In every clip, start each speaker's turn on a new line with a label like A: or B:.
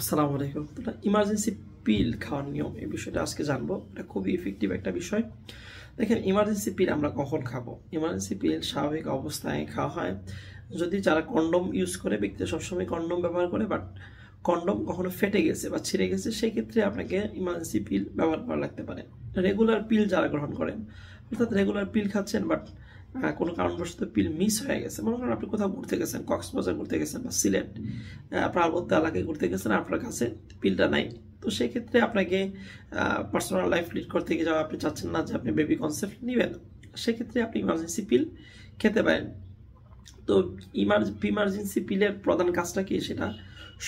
A: আসসালামু আলাইকুম তোমরা ইমার্জেন্সি পিল খাওয়ার নিয়ম এই বিষয়টা আজকে জানবো এটা খুবই ইফেক্টিভ একটা বিষয় দেখেন ইমার্জেন্সি পিল আমরা কখন খাবো ইমার্জেন্সি পিল স্বাভাবিক অবস্থায় খাওয়া হয় যদি যারা কন্ডম ইউজ করে ব্যক্তি সবসময় কন্ডম ব্যবহার করে বাট কন্ডম কখনো ফেটে গেছে বা ছিঁড়ে গেছে সেই ক্ষেত্রে আপনাকে ইমার্জেন্সি পিল ব্যবহার করা লাগতে পারে রেগুলার পিল যারা গ্রহণ করেন অর্থাৎ রেগুলার পিল খাচ্ছেন বাট হ্যাঁ, কোনো কারণবশত পিল মিস হয়ে গেছে মনে করেন আপনি কোথাও ঘুরতে গেছেন কক্সবাজার ঘুরতে গেছেন বা সিলেট পার্বত্য এলাকায় ঘুরতে গেছেন আপনার কাছে পিলটা নাই তো সেক্ষেত্রে আপনাকে পার্সোনাল লাইফ লিড করতে গিয়ে যাওয়া আপনি চাচ্ছেন না যে আপনি বেবি কনসেপ্ট নেবেন সেক্ষেত্রে আপনি ইমার্জেন্সি পিল খেতে পারেন তো ইমার্জেন্সি পিলের প্রধান কাজটা কি সেটা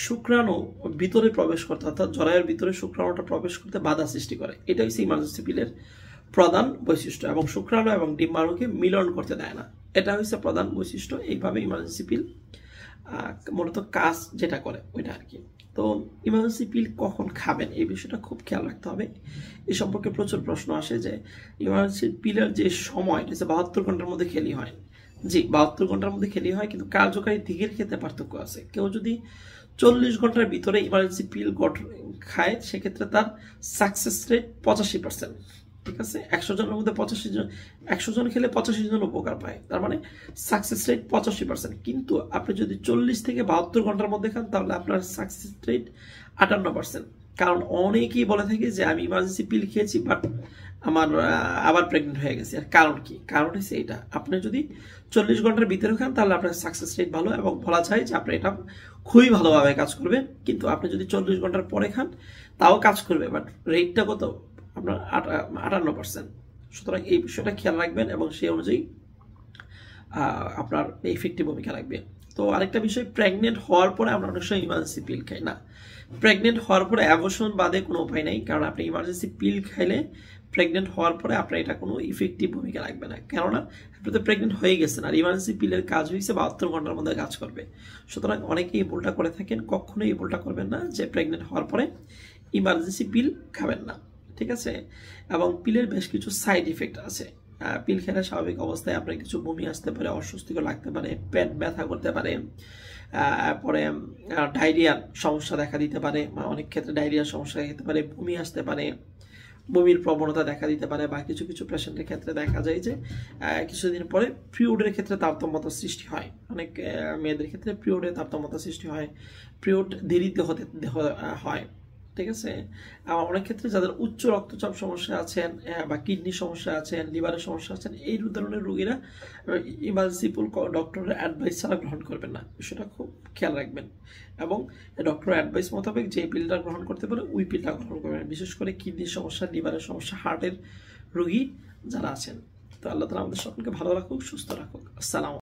A: শুক্রাণু ভিতরে প্রবেশ করতে অর্থাৎ জরায়ের ভিতরে শুক্রাণুটা প্রবেশ করতে বাধা সৃষ্টি করে এটা হচ্ছে ইমার্জেন্সি পিলের প্রধান বৈশিষ্ট্য এবং শুক্রাণু এবং ডিম্বাণুকে মিলন করতে দেয় না এটা হচ্ছে প্রধান বৈশিষ্ট্য এইভাবে ইমার্জেন্সি পিল মূলত কাজ যেটা করে ওইটা আর কি তো ইমার্জেন্সি পিল কখন খাবেন এই বিষয়টা খুব খেয়াল রাখতে হবে এ সম্পর্কে প্রচুর প্রশ্ন আসে যে ইমার্জেন্সি পিলের যে সময় এটা বাহাত্তর ঘন্টার মধ্যে খেলি হয় জি বাহাত্তর ঘন্টার মধ্যে খেলি হয় কিন্তু কার্যকারী দিকের ক্ষেত্রে পার্থক্য আছে কেউ যদি চল্লিশ ঘন্টার ভিতরে ইমার্জেন্সি পিল গঠন খায় সেক্ষেত্রে তার সাকসেস রেট পঁচাশি পার্সেন্ট ঠিক আছে একশো জনের মধ্যে পঁচাশি জন একশো জন খেলে পঁচাশি জন উপকার পায় তার মানে সাকসেস রেট পঁচাশি পার্সেন্ট কিন্তু আপনি যদি চল্লিশ থেকে বাহাত্তর ঘন্টার মধ্যে খান তাহলে আপনার সাকসেস রেট আটান্ন পার্সেন্ট কারণ অনেকেই বলে থাকে যে আমি ইমার্জেন্সি পিল খেয়েছি বাট আমার আবার প্রেগনেন্ট হয়ে গেছে আর কারণ কি কারণ হচ্ছে এটা আপনি যদি চল্লিশ ঘন্টার ভিতরে খান তাহলে আপনার সাকসেস রেট ভালো এবং বলা যায় যে আপনি এটা খুবই ভালোভাবে কাজ করবে কিন্তু আপনি যদি চল্লিশ ঘন্টার পরে খান তাও কাজ করবে বাট রেটটা কত আপনার আটান্ন পার্সেন্ট সুতরাং এই বিষয়টা খেয়াল রাখবেন এবং সেই অনুযায়ী আপনার এফেক্টিভ ভূমিকা রাখবে তো আরেকটা বিষয় প্রেগনেন্ট হওয়ার পরে আমরা অনেক সময় ইমার্জেন্সি পিল খাই না প্রেগনেন্ট হওয়ার পরে অ্যাবর্শন বাদে কোনো উপায় নেই কারণ আপনি ইমার্জেন্সি পিল খাইলে প্রেগনেন্ট হওয়ার পরে আপনার এটা কোনো ইফেক্টিভ ভূমিকা রাখবে না কেননা আপনি তো প্রেগনেন্ট হয়ে গেছেন আর ইমার্জেন্সি পিলের কাজ হয়েছে বাহাত্তর ঘন্টার মধ্যে কাজ করবে সুতরাং অনেকেই এই ভুলটা করে থাকেন কখনোই এই ভুলটা করবেন না যে প্রেগনেন্ট হওয়ার পরে ইমার্জেন্সি পিল খাবেন না ঠিক আছে এবং পিলের বেশ কিছু সাইড ইফেক্ট আছে পিল খেলে স্বাভাবিক অবস্থায় আপনার কিছু বমি আসতে পারে অস্বস্তিকর লাগতে পারে পেট ব্যথা করতে পারে পরে ডায়রিয়ার সমস্যা দেখা দিতে পারে অনেক ক্ষেত্রে ডায়রিয়ার সমস্যা দেখা দিতে পারে বমি আসতে পারে বমির প্রবণতা দেখা দিতে পারে বা কিছু কিছু পেশেন্টের ক্ষেত্রে দেখা যায় যে কিছুদিন পরে পিরিয়ডের ক্ষেত্রে তারতম্যতা সৃষ্টি হয় অনেক মেয়েদের ক্ষেত্রে পিরিয়ডে তারতম্যতা সৃষ্টি হয় পিরিয়ড দেরিতে হতে হয় ঠিক আছে অনেক ক্ষেত্রে যাদের উচ্চ রক্তচাপ সমস্যা আছেন বা কিডনি সমস্যা আছেন লিভারের সমস্যা আছেন এই ধরনের রোগীরা ইমার্জেন্সিপুল ডক্টরের অ্যাডভাইস ছাড়া গ্রহণ করবেন না সেটা খুব খেয়াল রাখবেন এবং ডক্টরের অ্যাডভাইস মোতাবেক যে পিলটা গ্রহণ করতে পারে ওই পিলটা গ্রহণ করবেন বিশেষ করে কিডনির সমস্যা লিভারের সমস্যা হার্টের রোগী যারা আছেন তো আল্লাহ তালা আমাদের সকলকে ভালো রাখুক সুস্থ রাখুক আসসালাম